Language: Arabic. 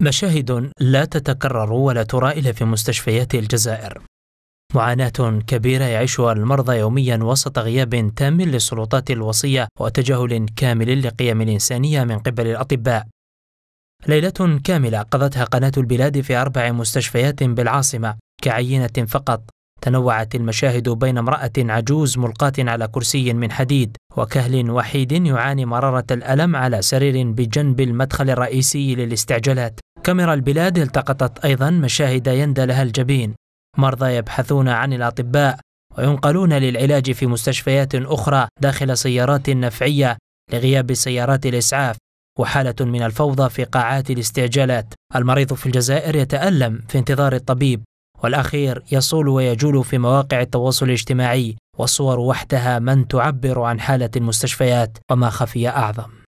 مشاهد لا تتكرر ولا ترى إلا في مستشفيات الجزائر معاناة كبيرة يعيشها المرضى يوميا وسط غياب تام للسلطات الوصية وتجاهل كامل لقيم الإنسانية من قبل الأطباء ليلة كاملة قضتها قناة البلاد في أربع مستشفيات بالعاصمة كعينة فقط تنوعت المشاهد بين امرأة عجوز ملقاة على كرسي من حديد وكهل وحيد يعاني مرارة الألم على سرير بجنب المدخل الرئيسي للاستعجالات كاميرا البلاد التقطت أيضا مشاهد يندى لها الجبين مرضى يبحثون عن الأطباء وينقلون للعلاج في مستشفيات أخرى داخل سيارات نفعية لغياب سيارات الإسعاف وحالة من الفوضى في قاعات الاستعجالات المريض في الجزائر يتألم في انتظار الطبيب والأخير يصول ويجول في مواقع التواصل الاجتماعي والصور وحدها من تعبر عن حالة المستشفيات وما خفي أعظم